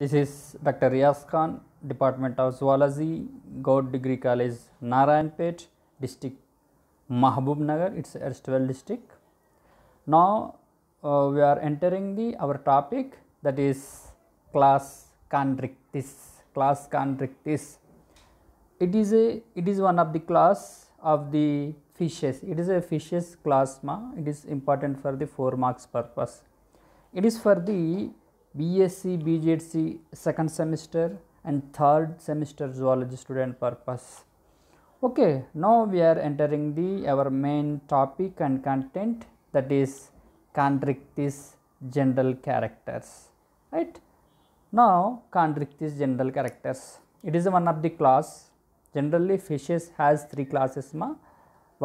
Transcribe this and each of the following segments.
This is Dr. Riaz Khan, Department of Zoology, Gaud Degree College, Narayanpet, District Mahabubnagar, it's erstwhile district. Now uh, we are entering the our topic that is class Chondrichthyes. Class Chondrichthyes. It is a it is one of the class of the fishes. It is a fishes class ma. It is important for the four marks purpose. It is for the BSc BJC second semester and third semester zoology student purpose okay now we are entering the our main topic and content that is chondrichthy's general characters right now chondrichthy's general characters it is one of the class generally fishes has three classes ma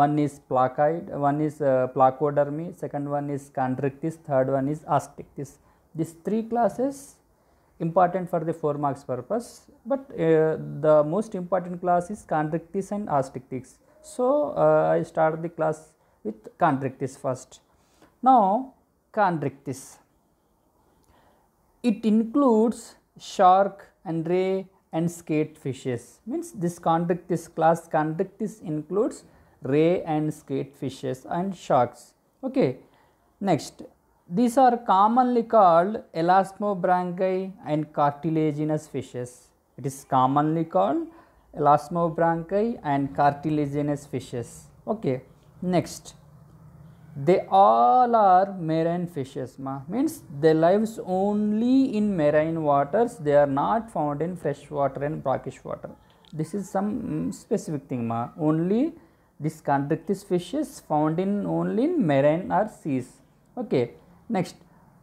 one is placoid one is uh, placodermy second one is chondrichthy's third one is ostichthys these three classes important for the 4 marks purpose, but uh, the most important class is contractics and osteichthyes. So, uh, I start the class with contractics first. Now, contractics. It includes shark and ray and skate fishes means this contractics class contractics includes ray and skate fishes and sharks. Okay. Next these are commonly called elasmobranchi and cartilaginous fishes. It is commonly called elasmobranchi and cartilaginous fishes. Okay. Next, they all are marine fishes. Ma. Means they lives only in marine waters. They are not found in fresh water and brackish water. This is some mm, specific thing. Ma. Only this conductive fishes found in only in marine or seas. Okay Next,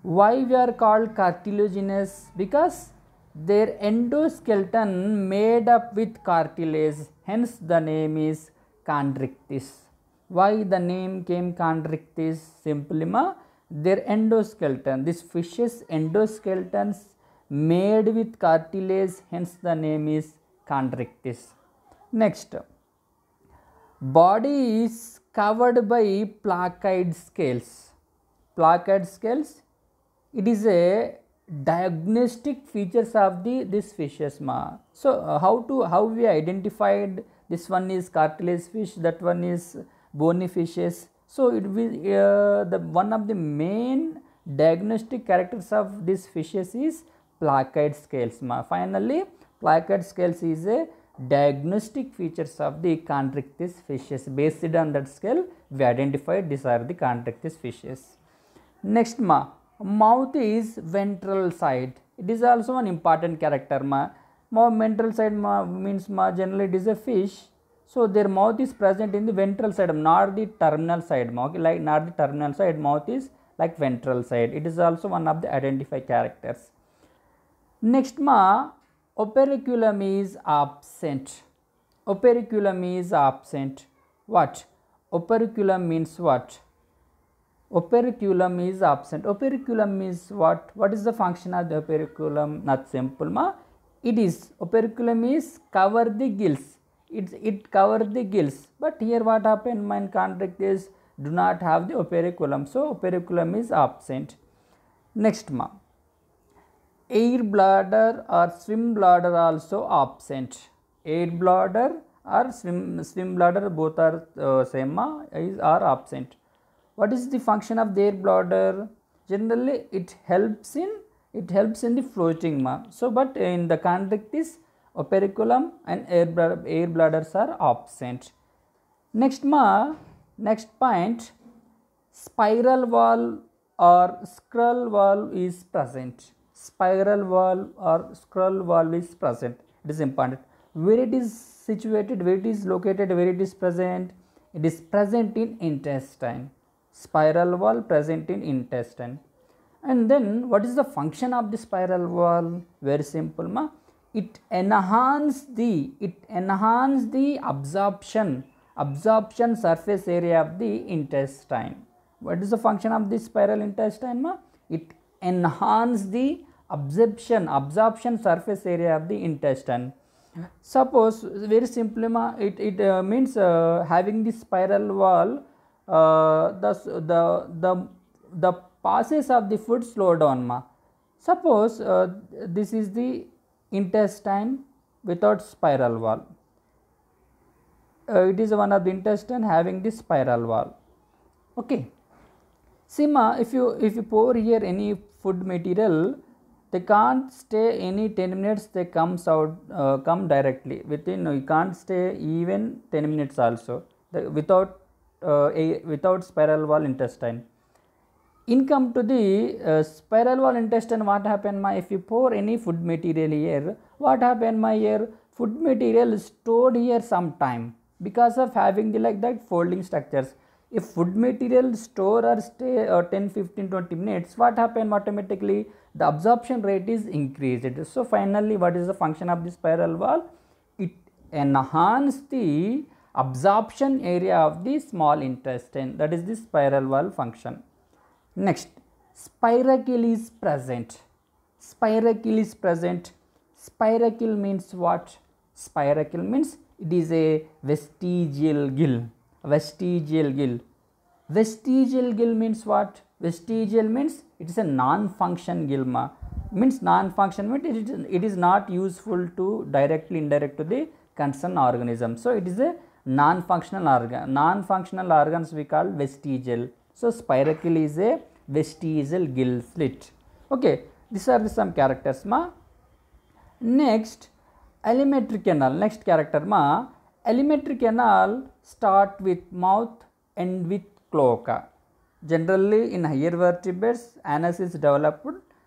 why we are called cartilaginous? Because their endoskeleton made up with cartilage, hence the name is chondrichthyes. Why the name came chondrichthyes ma. Their endoskeleton, this fish's endoskeletons made with cartilage, hence the name is chondrichthyes. Next, body is covered by placoid scales placard scales. It is a diagnostic features of the this fishes ma. So uh, how to how we identified this one is cartilage fish, that one is bony fishes. So it will uh, the one of the main diagnostic characters of this fishes is placard scales ma. Finally, placard scales is a diagnostic features of the chondrichthys fishes. Based on that scale, we identified these are the chondrichthys fishes. Next ma, mouth is ventral side. It is also an important character ma. ma ventral side ma means ma generally it is a fish. So their mouth is present in the ventral side, not the terminal side ma. Okay, like not the terminal side, mouth is like ventral side. It is also one of the identify characters. Next ma, opericulum is absent. Opericulum is absent. What? Opericulum means what? Operculum is absent. Operculum is what? What is the function of the operculum? Not simple. Ma? It is operculum is cover the gills. It, it cover the gills. But here what happened? My contract is do not have the operculum. So operculum is absent. Next ma. Air bladder or swim bladder also absent. Air bladder or swim swim bladder both are uh, same ma is are absent what is the function of their bladder generally it helps in it helps in the floating Ma, so but in the conduct is and air, air bladders are absent next ma next point spiral valve or scroll valve is present spiral valve or scroll valve is present it is important where it is situated where it is located where it is present it is present in intestine spiral wall present in intestine and then what is the function of the spiral wall very simple ma it enhance the it enhance the absorption absorption surface area of the intestine what is the function of the spiral intestine ma it enhance the absorption absorption surface area of the intestine suppose very simply ma it, it uh, means uh, having the spiral wall the, the, the, the passes of the food slow down ma. Suppose uh, this is the intestine without spiral wall. Uh, it is one of the intestine having the spiral wall. Okay. Sima, if you if you pour here any food material, they can't stay any 10 minutes. They comes out uh, come directly within. You can't stay even 10 minutes also the, without uh, a, without spiral wall intestine. In come to the uh, spiral wall intestine what happen my if you pour any food material here what happen my here food material is stored here sometime because of having the like that folding structures. If food material store or stay or uh, 10, 15, 20 minutes what happen automatically the absorption rate is increased. So finally what is the function of the spiral wall? It enhance the absorption area of the small intestine that is the spiral wall function. Next spiracle is present. Spiracle is present. Spiracle means what? Spiracle means it is a vestigial gill. Vestigial gill. Vestigial gill means what? Vestigial means it is a non-function Ma Means non-function means it is, it is not useful to directly indirect to the concerned organism. So it is a non-functional organ. Non-functional organs we call vestigial. So spiracle is a vestigial gill slit. Okay, these are the some characters ma. Next, alimentary canal. Next character ma, alimentary canal start with mouth end with cloaca. Generally in higher vertebrates, anus is developed,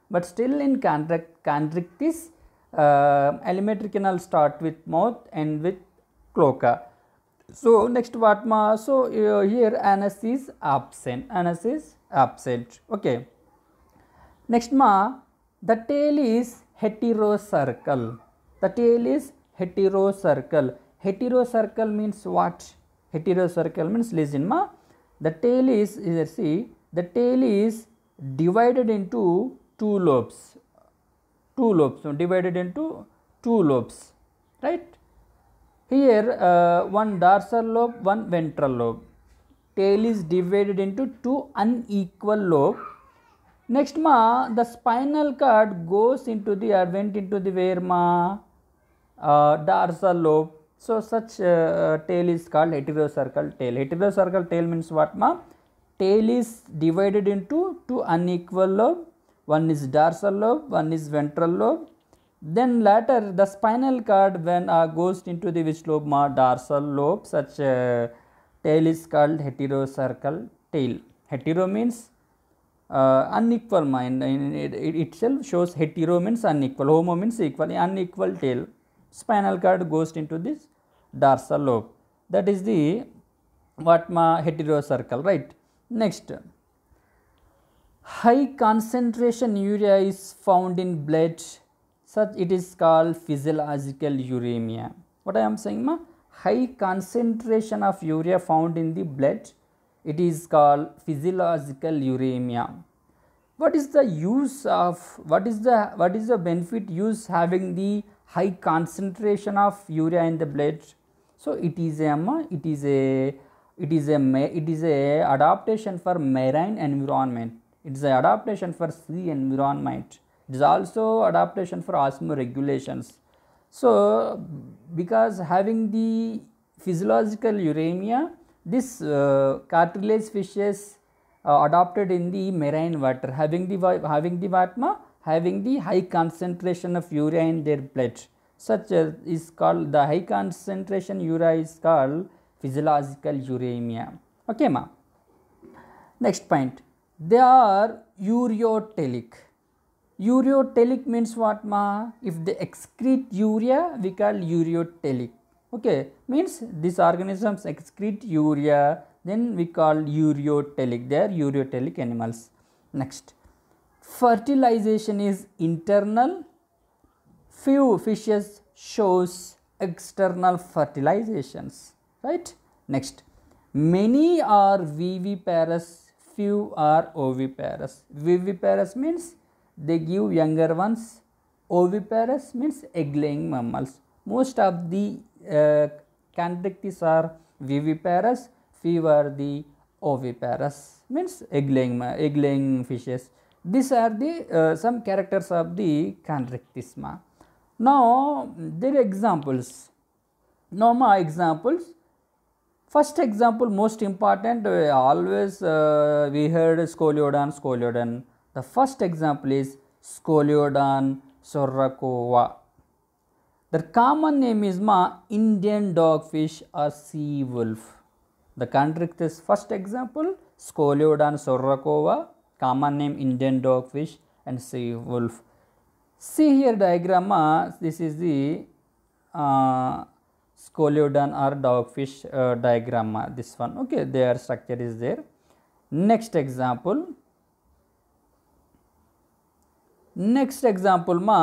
but still in chondrichthyes, uh, alimentary canal start with mouth end with cloaca. So next what ma so uh, here anus is absent. Anus is absent. Okay. Next ma the tail is heterocircle. The tail is heterocircle. Heterocircle means what? Heterocircle means listen ma. The tail is here see the tail is divided into two lobes. Two lobes so divided into two lobes, right? Here uh, one dorsal lobe, one ventral lobe. Tail is divided into two unequal lobe. Next ma, the spinal cord goes into the or went into the where ma uh, dorsal lobe. So such uh, uh tail is called heterocercal tail. Heterocercal tail means what ma? Tail is divided into two unequal lobe. One is dorsal lobe, one is ventral lobe then later the spinal cord when uh, goes into the which lobe ma dorsal lobe such uh, tail is called heterocircle tail. Hetero means uh, unequal mind it, it itself shows hetero means unequal, homo means equal, unequal tail. Spinal cord goes into this dorsal lobe that is the what ma heterocircle right. Next high concentration urea is found in blood such it is called physiological uremia what i am saying ma high concentration of urea found in the blood it is called physiological uremia what is the use of what is the what is the benefit use having the high concentration of urea in the blood so it is a it is a it is a it is a adaptation for marine environment it is a adaptation for sea environment it is also adaptation for osmoregulations. So, because having the physiological uremia, this uh, cartilage fishes uh, adopted in the marine water, having the, having the vatma, having the high concentration of urea in their blood. Such as is called the high concentration urea is called physiological uremia. Okay, ma. Next point, they are ureotelic ureotelic means what ma? If they excrete urea, we call ureotelic. Okay, means these organisms excrete urea, then we call ureotelic. They are ureotelic animals. Next, fertilization is internal. Few fishes shows external fertilizations. Right. Next, many are viviparous, few are oviparous. Viviparous means they give younger ones oviparous means egg laying mammals most of the uh, are viviparous few are the oviparous means egg laying egg laying fishes these are the uh, some characters of the Candidactisma now there are examples no my examples first example most important uh, always uh, we heard scoliodon scoliodon the first example is Scoliodon sorracova. Their common name is ma Indian dogfish or sea wolf. The contract is first example Scoliodon sorracova. common name Indian dogfish and sea wolf. See here diagram, ma, this is the uh, scoliodon or dogfish uh, diagram, ma, this one, okay, their structure is there. Next example, next example मा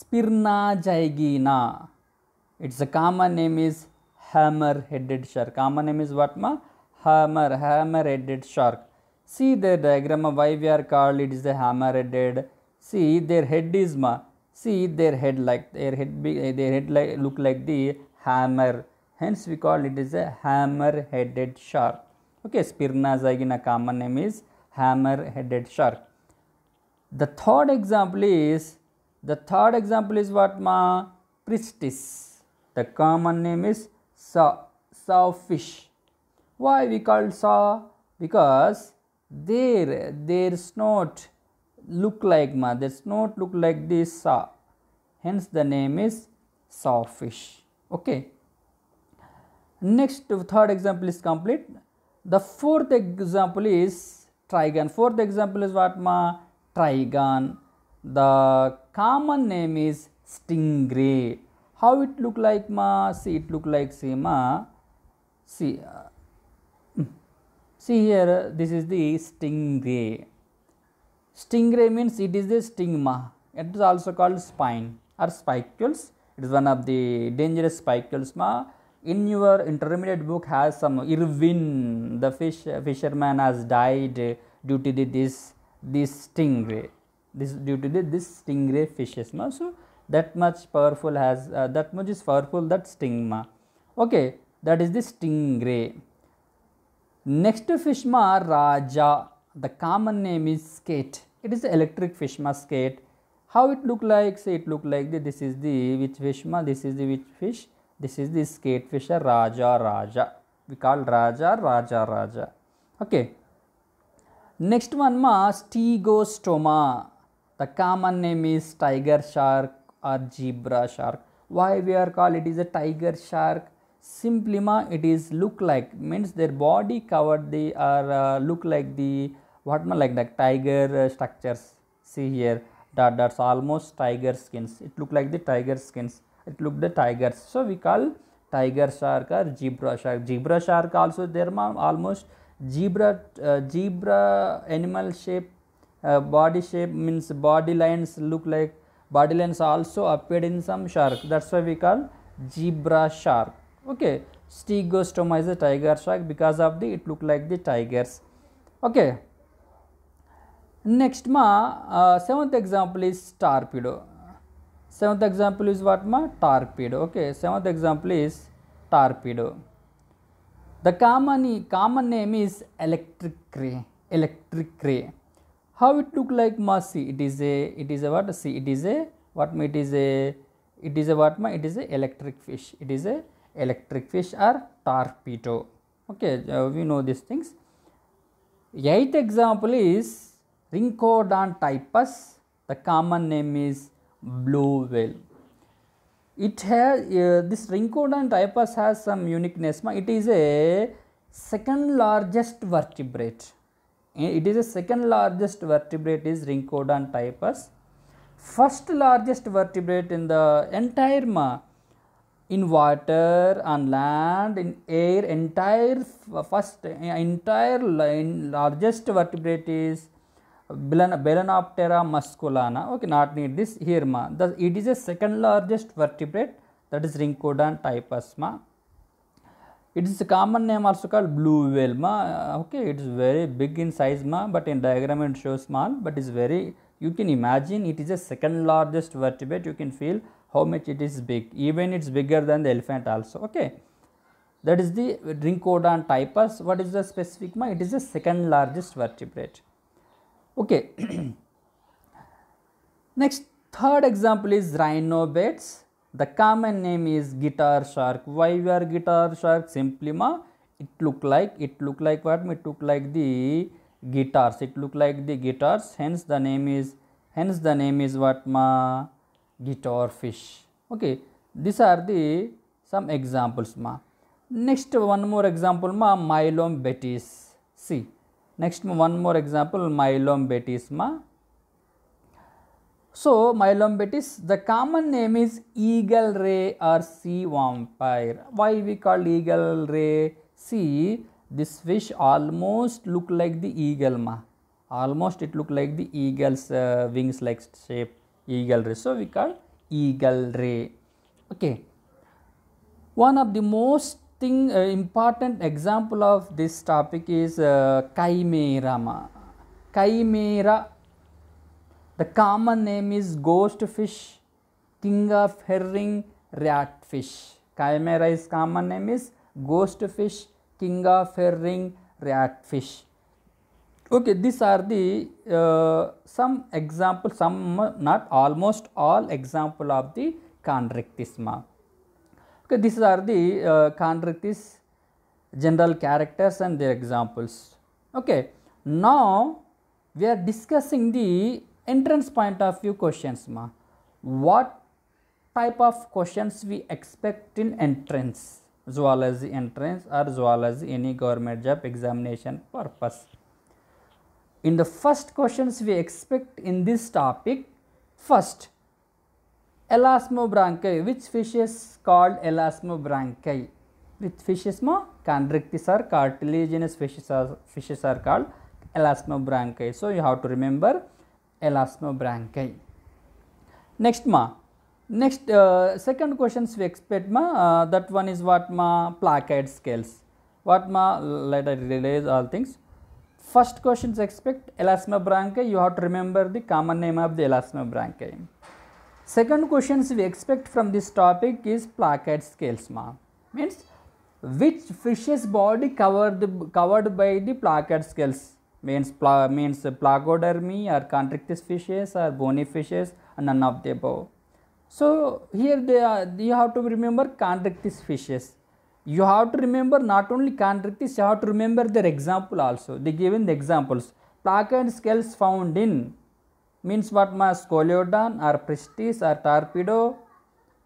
Sphyrna जाएगी ना it's a common name is hammer headed shark common name is what मा hammer hammer headed shark see their diagram of why we are called it is a hammer headed see their head is मा see their head like their head be their head look like the hammer hence we call it is a hammer headed shark okay Sphyrna जाएगी ना common name is hammer headed shark The third example is the third example is what ma priestis. The common name is saw sawfish. Why we call saw? Because their their snout look like ma their snout look like this saw. Hence the name is sawfish. Okay. Next third example is complete. The fourth example is trigon. Fourth example is what ma trigon. The common name is stingray. How it look like ma? See it look like see ma. See, uh, hmm. see here this is the stingray. Stingray means it is the stigma. It is also called spine or spicules. It is one of the dangerous spicules ma. In your intermediate book has some Irwin the fish fisherman has died due to the, this this stingray this due to the, this stingray fishes now so that much powerful has uh, that much is powerful that stingma okay that is the stingray next fishma raja the common name is skate it is the electric fishma skate how it look like say it look like this, this is the which fishma this is the which fish this is the skate fish raja raja we call raja raja raja okay Next one ma, stegostoma. The common name is tiger shark or zebra shark. Why we are called it is a tiger shark? ma, it is look like means their body covered the or uh, look like the what ma like the tiger uh, structures. See here that that's almost tiger skins. It look like the tiger skins. It look the tigers. So we call tiger shark or zebra shark. Zebra shark also there ma almost zebra uh, zebra animal shape uh, body shape means body lines look like body lines also appeared in some shark that's why we call zebra shark okay stegostoma is a tiger shark because of the it look like the tigers okay next ma uh, seventh example is torpedo seventh example is what ma torpedo okay seventh example is torpedo the common, common name is electric ray. Electric ray. How it look like ma? See, it is a, it is a what? See, it is a what? It is a, it is a what? Ma? It is a electric fish. It is a electric fish or torpedo. Okay, uh, we know these things. Eighth example is Rhinchodon typus. The common name is blue whale it has uh, this Rinchodon typus has some uniqueness it is a second largest vertebrate eh, it is a second largest vertebrate is Rinchodon typus first largest vertebrate in the entire ma in water on land in air entire first eh, entire line largest vertebrate is Belanoptera musculana, okay, not need this here ma. The, it is a second largest vertebrate that is Rhynchodon type asma. It is a common name also called blue whale ma, okay, it is very big in size ma, but in diagram it shows small, but is very, you can imagine it is a second largest vertebrate, you can feel how much it is big, even it's bigger than the elephant also, okay. That is the Rhynchodon typus, what is the specific ma, it is the second largest vertebrate. Okay. Next third example is rhinobats. The common name is guitar shark. Why we are guitar shark? Simply ma, it look like, it look like what? It look like the guitars. It look like the guitars. Hence the name is, hence the name is what ma? Guitar fish. Okay. These are the some examples ma. Next one more example ma, Mylon betis. See. Next one more example myelombetisma. So myelombetis the common name is eagle ray or sea vampire. Why we call eagle ray? Sea? this fish almost look like the eagle ma. Almost it look like the eagle's uh, wings like shape eagle ray. So we call eagle ray. Okay. One of the most thing uh, important example of this topic is uh, chimera. Chimera, the common name is ghost fish, king of herring, rat fish. Chimera is common name is ghost fish, king of herring, rat fish. Okay, these are the uh, some example, some not almost all example of the chondrichthyisma. These are the uh, general characters and their examples. Okay. Now, we are discussing the entrance point of view questions. Ma. What type of questions we expect in entrance, zoology entrance or zoology any government job examination purpose. In the first questions we expect in this topic, first Elasmobranchi. Which fishes called elasmobranchi? Which fishes ma chondrichthyes or cartilaginous fishes are fishes are called elasmobranchi. So you have to remember elasmobranchi. Next ma. Next uh, second questions we expect ma uh, that one is what ma placoid scales. What ma let I realize all things. First questions expect elasmobranchi. You have to remember the common name of the elasmobranchi. Second questions we expect from this topic is placate scales ma. means which fish's body covered covered by the placate scales means pla, means placodermy or contractus fishes or bony fishes and none of the above. So here they are, uh, you have to remember contractus fishes. You have to remember not only contractus, you have to remember their example also. They given the examples. Placate scales found in means what my scolyodon or prestes or torpedo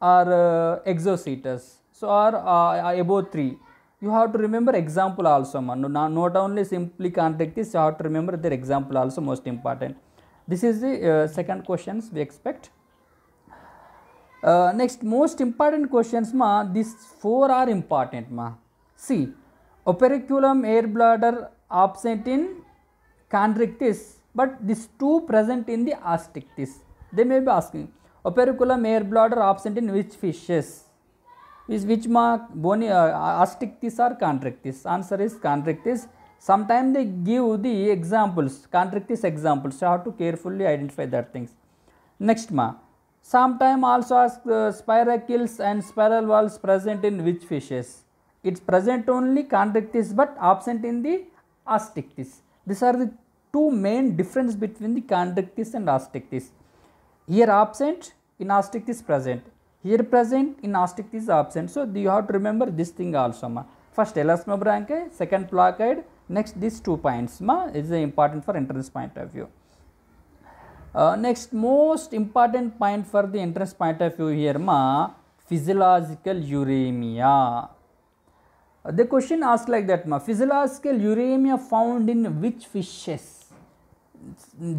or uh, exocetus. So, are uh, uh, above 3. You have to remember example also man. No, not only simply contact this, you have to remember their example also most important. This is the uh, second questions we expect. Uh, next most important questions ma, these four are important ma. See, operculum, air bladder absent in chondrichthys but these two present in the astictis they may be asking operculum air bladder absent in which fishes which which mark bony uh, astictis or contractis answer is contractis sometimes they give the examples contractis examples so you have to carefully identify that things next ma Sometimes also ask uh, spiracles and spiral valves present in which fishes. It's present only contractis, but absent in the astictis. These are the two main difference between the conductis and ostichthys. Here absent, in ostichthys present. Here present, in ostichthys absent. So, you have to remember this thing also. Ma. First elasmobranchi, second placide, next these two points ma, is important for entrance point of view. Uh, next most important point for the entrance point of view here ma physiological uremia. The question asked like that ma physiological uremia found in which fishes?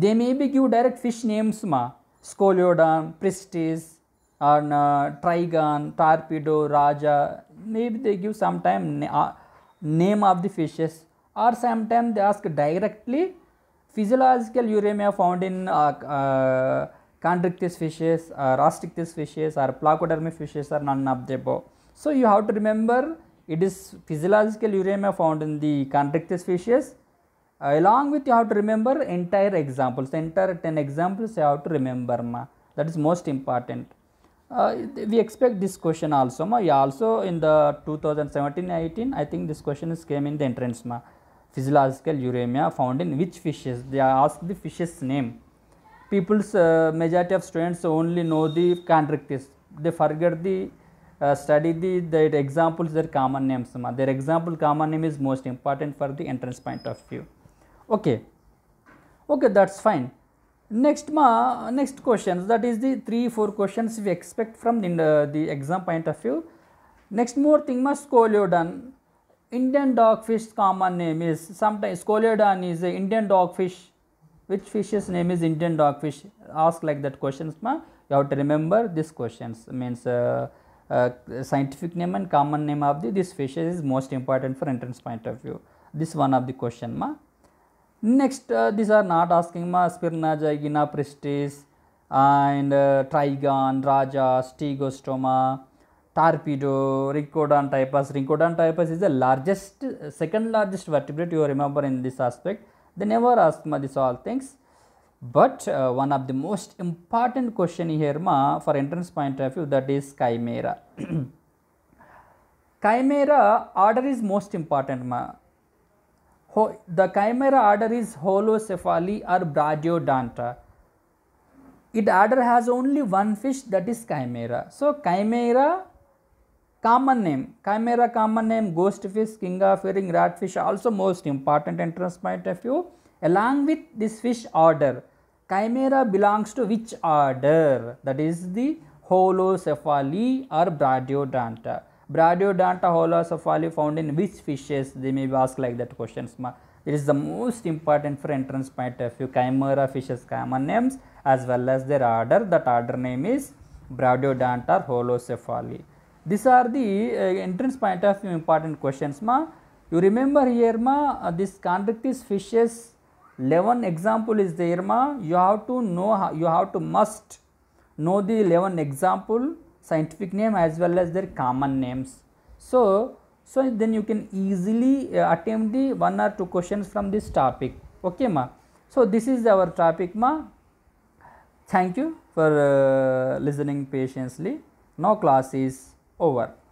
they maybe give direct fish names ma Scoliodon, Pristis, or uh, Trigon, Torpedo, Raja. Maybe they give sometime na uh, name of the fishes or sometimes they ask directly physiological uremia found in uh, uh, uh fishes or ostrichthys fishes or placodermy fishes or none of the above. So, you have to remember it is physiological uremia found in the chondrichthys fishes along with you have to remember entire examples entire 10 examples you have to remember ma that is most important uh, we expect this question also ma yeah, also in the 2017-18 i think this question is came in the entrance ma physiological uremia found in which fishes they ask the fishes name people's uh, majority of students only know the contractives they forget the uh, study the their examples their common names ma their example common name is most important for the entrance point of view okay okay that's fine next ma next questions that is the three four questions we expect from the, uh, the exam point of view next more thing ma scoleodon indian dogfish common name is sometimes scoliodon is a indian dogfish which fish's name is indian dogfish ask like that questions ma you have to remember this questions means uh, uh, scientific name and common name of the this fish is most important for entrance point of view this one of the question ma Next, uh, these are not asking ma Spirna, Jaigina, Pristis and uh, Trigon, Raja, Stegostoma, Torpedo, Rhynchodon typus. Rhynchodon typus is the largest, second largest vertebrate you remember in this aspect. They never ask ma this all things. But uh, one of the most important question here ma for entrance point of view that is chimera. chimera order is most important ma the chimera order is holocephaly or brachiodonta. It order has only one fish that is chimera. So chimera common name, chimera common name, ghost fish, kinga, fearing ratfish also most important entrance point of view. Along with this fish order, chimera belongs to which order? That is the holocephaly or brachiodonta. Bradiodonta holocephali found in which fishes? They may ask like that questions. It is the most important for entrance point of view. Chimera fishes common names as well as their order. That order name is Bradiodonta or holocephali. These are the uh, entrance point of view important questions. Ma. You remember here ma, uh, this conductive fishes 11 example is there ma. You have to know, you have to must know the 11 example scientific name as well as their common names. So, so then you can easily uh, attempt the one or two questions from this topic. Okay, ma. So this is our topic, ma. Thank you for uh, listening patiently. Now class is over.